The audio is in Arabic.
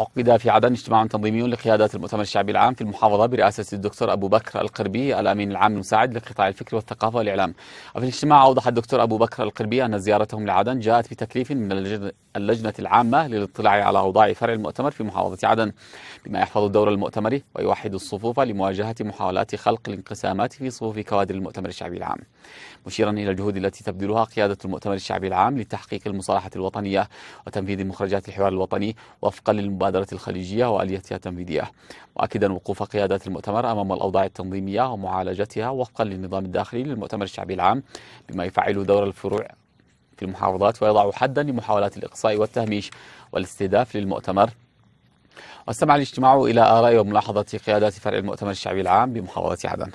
عقد في عدن اجتماع تنظيمي لقيادات المؤتمر الشعبي العام في المحافظة برئاسة الدكتور أبو بكر القربي الأمين العام المساعد لقطاع الفكر والثقافة والإعلام وفي الاجتماع أوضح الدكتور أبو بكر القربي أن زيارتهم لعدن جاءت بتكليف من اللجنة العامة للاطلاع على أوضاع فرع المؤتمر في محافظة عدن بما يحفظ الدور المؤتمري ويوحد الصفوف لمواجهة محاولات خلق الانقسامات في صفوف كوادر المؤتمر الشعبي العام مشيرا إلى الجهود التي تبذلها قيادة المؤتمر الشعبي العام لتحقيق المصالحة الوطنية وتنفيذ مخرجات الحوار الوطني وفقا للمبادرة المبادرة الخليجية وآليتها التنفيذية مؤكدا وقوف قيادات المؤتمر أمام الأوضاع التنظيمية ومعالجتها وفقا للنظام الداخلي للمؤتمر الشعبي العام بما يفعل دور الفروع في المحافظات ويضع حدا لمحاولات الإقصاء والتهميش والاستهداف للمؤتمر واستمع الاجتماع إلى آراء وملاحظات قيادات فرع المؤتمر الشعبي العام بمحافظة عدن